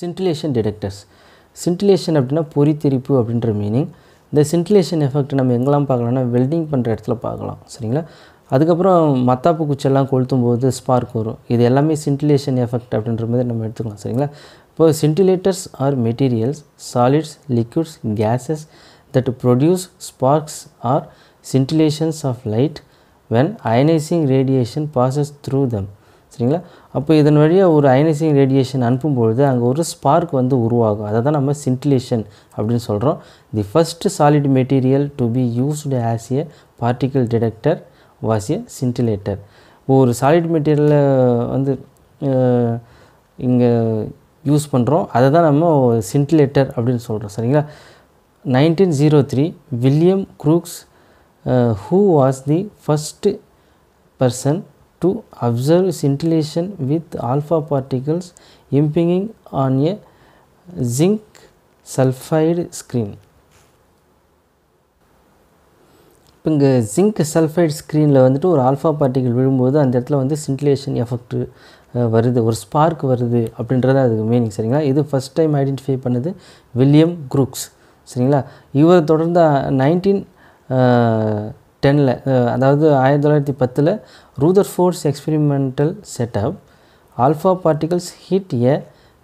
Scintillation detectors scintillation அப்படின்னா பொறி திரிப்பு அப்படின்ற மீனிங் இந்த சின்டிலேஷன் எஃபெக்ட் நம்ம எங்கெல்லாம் பார்க்கலாம்னா வெல்டிங் பண்ணுற இடத்துல பார்க்கலாம் சரிங்களா அதுக்கப்புறம் மத்தாப்பு குச்செல்லாம் கொளுத்தும் போது ஸ்பார்க் வரும் இது எல்லாமே சின்டிலேஷன் எஃபெக்ட் அப்படின்ற மாதிரி நம்ம எடுத்துக்கலாம் சரிங்களா இப்போ scintillators are materials solids liquids gases that produce sparks or scintillations of light when ionizing radiation passes through them சரிங்களா அப்போ இதன் வழியாக ஒரு அயனைசிங் ரேடியேஷன் அனுப்பும் பொழுது அங்கே ஒரு ஸ்பார்க் வந்து உருவாகும் அதை தான் நம்ம சின்டிலேஷன் அப்படின்னு சொல்கிறோம் the first solid material to be used as a particle detector was a scintillator ஒரு சாலிட் மெட்டீரியலில் வந்து இங்கே யூஸ் பண்ணுறோம் அதை தான் நம்ம சின்டிலேட்டர் அப்படின்னு சொல்கிறோம் சரிங்களா nineteen zero three William Crookes who was the first person to observe scintillation with alpha particles impinging on a zinc sulfide screen. இப்போ இங்கே ஜிங்க் சல்ஃபைட் ஸ்க்ரீனில் வந்துட்டு ஒரு ஆல்ஃபா பார்ட்டிகள் விழும்போது அந்த இடத்துல வந்து சின்டிலேஷன் எஃபெக்ட் வருது ஒரு ஸ்பார்க் வருது அப்படின்றது அதுக்கு மீனிங் சரிங்களா இது ஃபஸ்ட் டைம் ஐடென்டிஃபை பண்ணது வில்லியம் குரூக்ஸ் சரிங்களா இவரை தொடர்ந்து நைன்டீன் டெனில் அதாவது ஆயிரத்தி தொள்ளாயிரத்தி பத்தில் Rutherford's experimental setup alpha particles hit a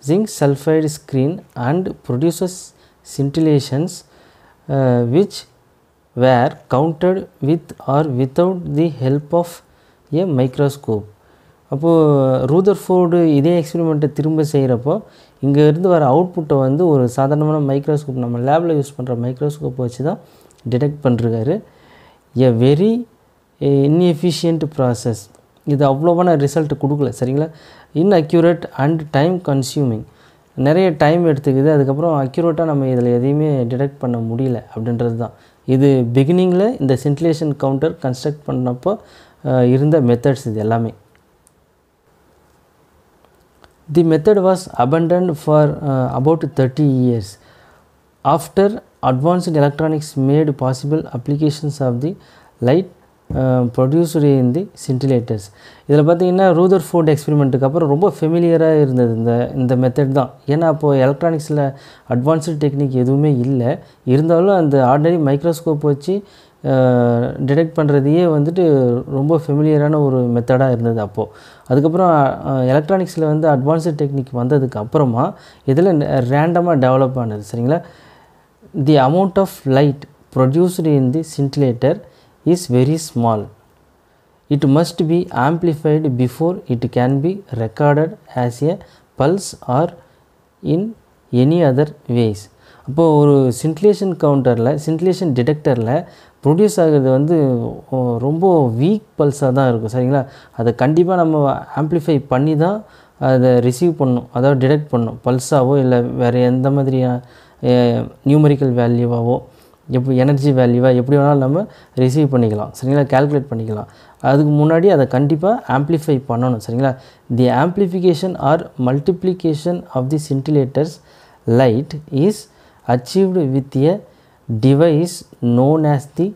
zinc sulphide screen and produces scintillations which were counted with or without the help of a microscope அப்போது அப்போது ரூதர்ஃபோர்டு இதே எக்ஸ்பிரிமெண்ட்டை திரும்ப செய்கிறப்போ இங்கே இருந்து வர அவுட்புட்டை வந்து ஒரு சாதாரணமான மைக்ரோஸ்கோப் நம்ம லேபில் யூஸ் பண்ணுற மைக்ரோஸ்கோப் வச்சு தான் டிடெக்ட் பண்ணிருக்காரு எ வெரி இன்எஃபிஷியன்ட் ப்ராசஸ் இது அவ்வளோவான நான் ரிசல்ட் கொடுக்கல சரிங்களா இன்அக்யூரேட் அண்ட் டைம் கன்சியூமிங் நிறைய டைம் எடுத்துக்குது அதுக்கப்புறம் அக்யூரேட்டாக நம்ம இதில் எதையுமே டிடெக்ட் பண்ண முடியல அப்படின்றது தான் இது பிகினிங்கில் இந்த சென்டிலேஷன் கவுண்டர் கன்ஸ்ட்ரக்ட் பண்ணப்போ இருந்த மெத்தட்ஸ் இது எல்லாமே the method was abandoned for about thirty years after advanced electronics made possible applications of the light producer in the scintillators இதில் பார்த்தீங்கன்னா ரூதர் ஃபோர்ட் எக்ஸ்பெரிமெண்ட்டுக்கு அப்புறம் ரொம்ப ஃபெமிலியராக இருந்தது இந்த இந்த மெத்தட் தான் ஏன்னா அப்போது எலக்ட்ரானிக்ஸில் அட்வான்ஸ்டு டெக்னிக் எதுவுமே இல்லை இருந்தாலும் அந்த ஆர்டினரி மைக்ரோஸ்கோப் வச்சு டிடெக்ட் uh, பண்ணுறதையே வந்துட்டு ரொம்ப ஃபெமிலியரான ஒரு மெத்தடாக இருந்தது அப்போது அதுக்கப்புறம் எலக்ட்ரானிக்ஸில் uh, வந்து அட்வான்ஸ்டு டெக்னிக் வந்ததுக்கு அப்புறமா இதில் ரேண்டமாக டெவலப் ஆனது சரிங்களா the amount of light produced in the scintillator is very small. It must be amplified before it can be recorded as a pulse or in any other ways அப்போது ஒரு scintillation கவுண்டரில் சின்ட்லேஷன் டிடெக்டரில் produce ஆகிறது வந்து ரொம்ப week பல்ஸாக தான் இருக்கும் சரிங்களா அதை கண்டிப்பாக நம்ம ஆம்ப்ளிஃபை பண்ணி தான் அதை ரிசீவ் பண்ணும் அதாவது டிடெக்ட் பண்ணும் பல்ஸாவோ இல்லை வேறு எந்த மாதிரியான நியூமெரிக்கல் வேல்யூவாகவோ எப்படி எனர்ஜி வேல்யூவாக எப்படி வேணாலும் நம்ம ரிசீவ் பண்ணிக்கலாம் சரிங்களா கேல்குலேட் பண்ணிக்கலாம் அதுக்கு முன்னாடி அதை கண்டிப்பாக ஆம்ப்ளிஃபை பண்ணணும் சரிங்களா the amplification or multiplication of the scintillator's light is achieved with a device known as the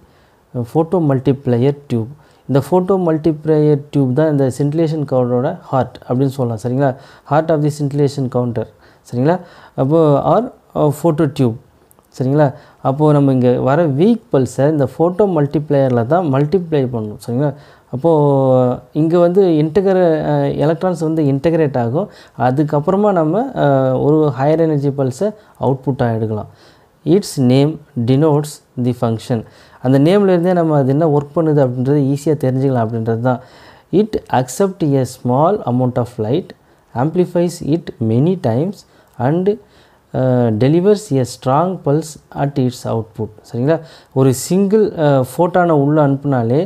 photo multiplier tube இந்த ஃபோட்டோ மல்டிப்ளையர் டியூப் தான் இந்த சின்டிலேஷன் கவுண்டரோட ஹார்ட் அப்படின்னு சொல்லலாம் சரிங்களா heart of the scintillation counter சரிங்களா அப்போது ஆர் ஃபோட்டோ டியூப் சரிங்களா அப்போது நம்ம இங்கே வர வீக் பல்ஸை இந்த ஃபோட்டோ மல்டிப்ளையரில் தான் மல்டிப்ளை பண்ணணும் சரிங்களா அப்போது இங்கே வந்து இன்டகிர எலக்ட்ரான்ஸ் வந்து இன்டகிரேட் ஆகும் அதுக்கப்புறமா நம்ம ஒரு ஹையர் எனர்ஜி பல்ஸை அவுட்புட்டாக எடுக்கலாம் its name denotes the function அந்த நேம்லேருந்தே நம்ம அது என்ன ஒர்க் பண்ணுது அப்படின்றது ஈஸியாக தெரிஞ்சுக்கலாம் அப்படின்றது தான் it accept a small amount of light amplifies it many times and delivers a strong pulse at its output சரிங்களா ஒரு சிங்கிள் ஃபோட்டானை உள்ளே அனுப்புனாலே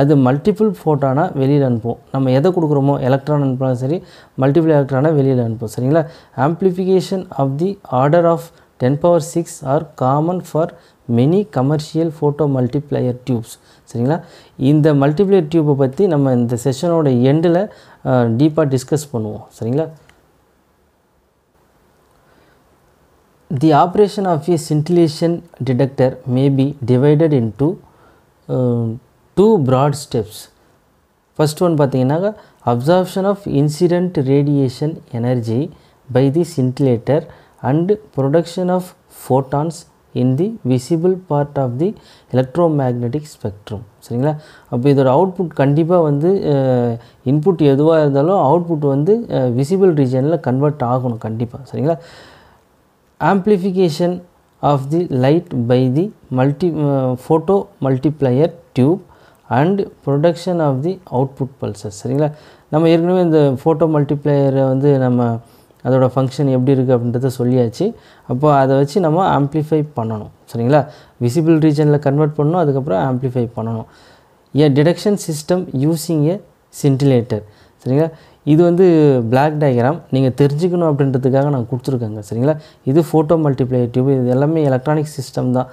அது மல்டிபிள் ஃபோட்டானாக வெளியில் அனுப்பும் நம்ம எதை கொடுக்குறோமோ எலக்ட்ரான் அனுப்பினாலும் சரி மல்டிபிள் எலக்ட்ரானாக வெளியில் அனுப்புவோம் சரிங்களா amplification of the order of ten power six are common for many commercial photo multiplier tubes சரிங்களா இந்த மல்டிப்ளையர் டியூப்பை பற்றி நம்ம இந்த செஷனோட எண்டில் டீப்பாக டிஸ்கஸ் பண்ணுவோம் சரிங்களா the operation of a scintillation detector may be divided into uh, two broad steps. First one பார்த்தீங்கன்னாக்க absorption of incident radiation energy by the scintillator and production of photons in the visible part of the electromagnetic spectrum சரிங்களா அப்போ இதோட output கண்டிப்பாக வந்து input எதுவாக இருந்தாலும் output வந்து visible ரீஜனில் கன்வெர்ட் ஆகணும் கண்டிப்பாக சரிங்களா amplification of the light by the multi uh, photo multiplier tube and production of the output pulses சரிங்களா நம்ம ஏற்கனவே இந்த ஃபோட்டோ மல்டிப்ளையரை வந்து நம்ம அதோடய ஃபங்க்ஷன் எப்படி இருக்குது அப்படின்றத சொல்லியாச்சு அப்போ அதை வச்சு நம்ம ஆம்ப்ளிஃபை பண்ணணும் சரிங்களா விசிபிள் ரீஜனில் கன்வெர்ட் பண்ணணும் அதுக்கப்புறம் ஆம்ப்ளிஃபை பண்ணணும் a detection system using a scintillator சரிங்களா இது வந்து பிளாக் டயக்ராம் நீங்கள் தெரிஞ்சுக்கணும் அப்படின்றதுக்காக நான் கொடுத்துருக்கேங்க சரிங்களா இது ஃபோட்டோ மல்டிப்ளை டியூப் இது எல்லாமே எலக்ட்ரானிக் சிஸ்டம் தான்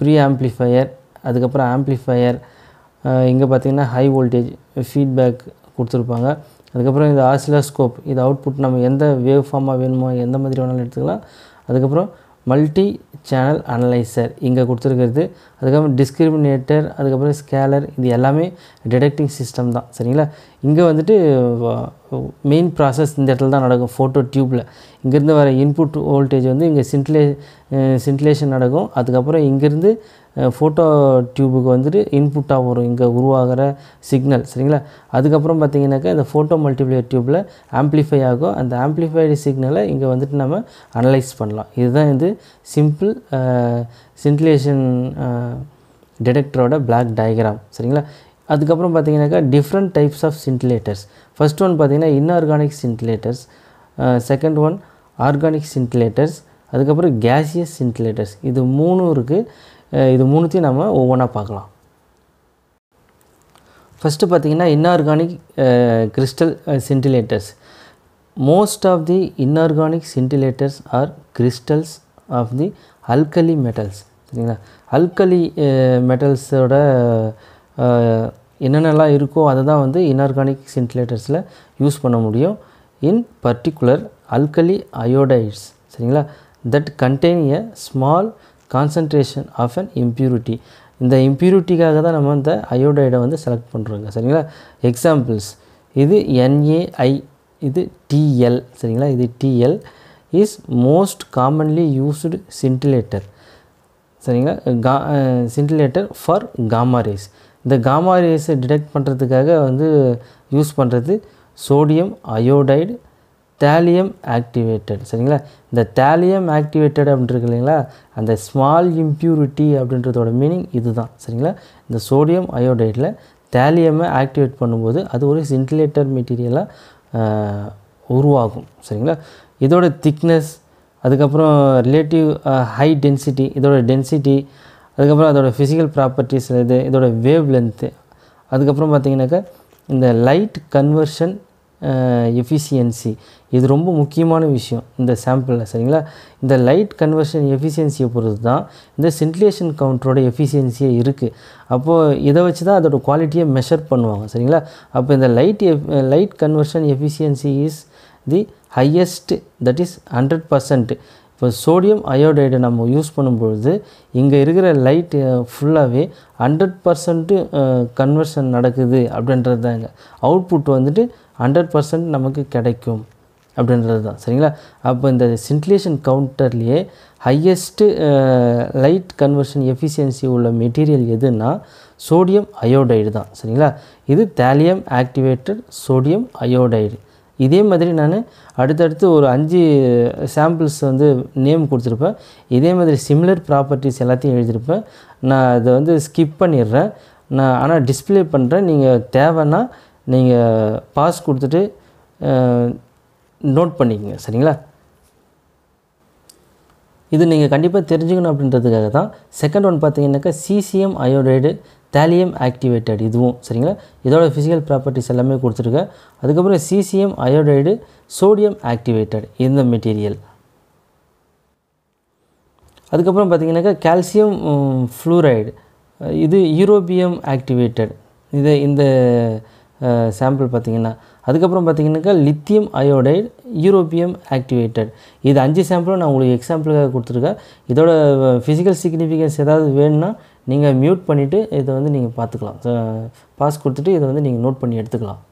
ப்ரீ ஆம்ப்ளிஃபையர் அதுக்கப்புறம் ஆம்ப்ளிஃபையர் இங்கே பார்த்திங்கன்னா ஹை வோல்டேஜ் ஃபீட்பேக் கொடுத்துருப்பாங்க அதுக்கப்புறம் இது ஆசிலாஸ்கோப் இது அவுட்புட் நம்ம எந்த வேவ் ஃபார்மாக வேணுமோ எந்த மாதிரி வேணாலும் எடுத்துக்கலாம் அதுக்கப்புறம் மல்டி சேனல் அனலைசர் இங்கே கொடுத்துருக்கிறது அதுக்கப்புறம் டிஸ்கிரிமினேட்டர் அதுக்கப்புறம் ஸ்கேலர் இது எல்லாமே டிடெக்டிங் சிஸ்டம் தான் சரிங்களா இங்கே வந்துட்டு மெயின் ப்ராசஸ் இந்த இடத்துல தான் நடக்கும் ஃபோட்டோ டியூப்பில் இங்கேருந்து வர இன்புட் வோல்டேஜ் வந்து இங்கே சின்ட்லே சின்ட்லேஷன் நடக்கும் அதுக்கப்புறம் இங்கேருந்து ஃபோட்டோ டியூபுக்கு வந்துட்டு இன்புட்டாக வரும் இங்கே உருவாகிற சிக்னல் சரிங்களா அதுக்கப்புறம் பார்த்திங்கனாக்கா இந்த ஃபோட்டோ மல்டிப்ளையர் டியூப்பில் ஆம்ப்ளிஃபை ஆகும் அந்த ஆம்ப்ளிஃபைடு சிக்னலை இங்கே வந்துட்டு நம்ம அனலைஸ் பண்ணலாம் இதுதான் இது சிம்பிள் சின்ட்லேஷன் டிடெக்டரோட பிளாக் டயக்ராம் சரிங்களா அதுக்கப்புறம் பார்த்தீங்கன்னாக்கா different types of scintillators first one பார்த்தீங்கன்னா inorganic scintillators second one organic scintillators அதுக்கப்புறம் கேசியஸ் சின்டிலேட்டர்ஸ் இது மூணும் இருக்குது uh, இது மூணுத்தையும் நம்ம ஒவ்வொன்றா பார்க்கலாம் ஃபஸ்ட்டு பார்த்திங்கன்னா inorganic crystal scintillators most of the inorganic scintillators are crystals of the alkali metals சரிங்களா அல்கலி மெட்டல்ஸோட uh, என்னென்னலாம் இருக்கோ அதை தான் வந்து இன்ஆர்கானிக் சின்டிலேட்டர்ஸில் யூஸ் பண்ண முடியும் இன் பர்டிகுலர் அல்கலி அயோடைட்ஸ் சரிங்களா that contain a small concentration of an impurity இந்த இம்ப்யூரிட்டிக்காக தான் நம்ம இந்த அயோடைடை வந்து செலக்ட் பண்ணுறோங்க சரிங்களா எக்ஸாம்பிள்ஸ் இது என்ஏஐ இது டிஎல் சரிங்களா இது TL is most commonly used scintillator சரிங்களா கா சின்டிலேட்டர் ஃபார் காமா ரேஸ் இந்த காமா ரேஸை டிடெக்ட் பண்ணுறதுக்காக வந்து யூஸ் பண்ணுறது சோடியம் அயோடைடு தேலியம் ஆக்டிவேட்டட் சரிங்களா இந்த தேலியம் ஆக்டிவேட்டட் அப்படின்ட்டு இல்லைங்களா அந்த ஸ்மால் இம்ப்யூரிட்டி அப்படின்றதோட மீனிங் இது தான் சரிங்களா இந்த சோடியம் அயோடைடில் தேலியமை ஆக்டிவேட் பண்ணும்போது அது ஒரு சின்டிலேட்டர் மெட்டீரியலாக உருவாகும் சரிங்களா இதோட திக்னஸ் அதுக்கப்புறம் ரிலேட்டிவ் ஹை டென்சிட்டி இதோட டென்சிட்டி அதுக்கப்புறம் அதோட ஃபிசிக்கல் ப்ராப்பர்ட்டிஸ் இது இதோட வேவ் லென்த்து அதுக்கப்புறம் பார்த்திங்கனாக்கா இந்த லைட் கன்வர்ஷன் எஃபிஷியன்சி இது ரொம்ப முக்கியமான விஷயம் இந்த சாம்பிளில் சரிங்களா இந்த லைட் கன்வர்ஷன் எஃபிஷியன்சியை பொறுத்து தான் இந்த சென்டிலேஷன் கவுண்டரோட எஃபிஷியன்சியே இருக்குது அப்போது இதை வச்சு தான் அதோட குவாலிட்டியை மெஷர் பண்ணுவாங்க சரிங்களா அப்போ இந்த light light conversion efficiency is the highest that is hundred percent இப்போ சோடியம் அயோடைடை நம்ம யூஸ் பண்ணும்பொழுது இங்கே இருக்கிற லைட் ஃபுல்லாகவே ஹண்ட்ரட் பர்சன்ட்டு கன்வர்ஷன் நடக்குது அப்படின்றது தாங்க அவுட்புட் வந்துட்டு ஹண்ட்ரட் பர்சன்ட் நமக்கு கிடைக்கும் அப்படின்றது தான் சரிங்களா அப்போ இந்த சின்ட்லேஷன் கவுண்டர்லேயே ஹையஸ்ட்டு லைட் கன்வர்ஷன் எஃபிஷியன்சி உள்ள மெட்டீரியல் எதுன்னா சோடியம் அயோடைடு தான் சரிங்களா இது தேலியம் ஆக்டிவேட்டட் சோடியம் அயோடைடு இதே மாதிரி நான் அடுத்தடுத்து ஒரு அஞ்சு சாம்பிள்ஸ் வந்து நேம் கொடுத்துருப்பேன் இதே மாதிரி சிமிலர் ப்ராப்பர்ட்டிஸ் எல்லாத்தையும் எழுதியிருப்பேன் நான் அதை வந்து ஸ்கிப் பண்ணிடுறேன் நான் ஆனால் டிஸ்பிளே பண்ணுறேன் நீங்கள் தேவைன்னா நீங்கள் பாஸ் கொடுத்துட்டு நோட் பண்ணிக்கங்க சரிங்களா இது நீங்கள் கண்டிப்பாக தெரிஞ்சுக்கணும் அப்படின்றதுக்காக தான் செகண்ட் ஒன் பார்த்தீங்கன்னாக்கா சிசிஎம் அயோடைடு தேலியம் ஆக்டிவேட்டட் இதுவும் சரிங்களா இதோட ஃபிசிக்கல் ப்ராப்பர்ட்டிஸ் எல்லாமே கொடுத்துருக்க அதுக்கப்புறம் சிசிஎம் அயோடைடு சோடியம் ஆக்டிவேட்டட் இந்த மெட்டீரியல் அதுக்கப்புறம் பார்த்திங்கனாக்கா கால்சியம் ஃப்ளூரைடு இது யூரோபியம் ஆக்டிவேட்டட் இது இந்த சாம்பிள் பார்த்திங்கன்னா அதுக்கப்புறம் பார்த்திங்கனாக்கா லித்தியம் அயோடைடு யூரோப்பியம் ஆக்டிவேட்டட் இது அஞ்சு சாம்பிளும் நான் உங்களுக்கு எக்ஸாம்பிளுக்காக கொடுத்துருக்கேன் இதோட ஃபிசிக்கல் சிக்னிஃபிகன்ஸ் ஏதாவது வேணும்னா நீங்கள் மியூட் பண்ணிவிட்டு இதை வந்து நீங்கள் பார்த்துக்கலாம் பாஸ் கொடுத்துட்டு இதை வந்து நீங்கள் நோட் பண்ணி எடுத்துக்கலாம்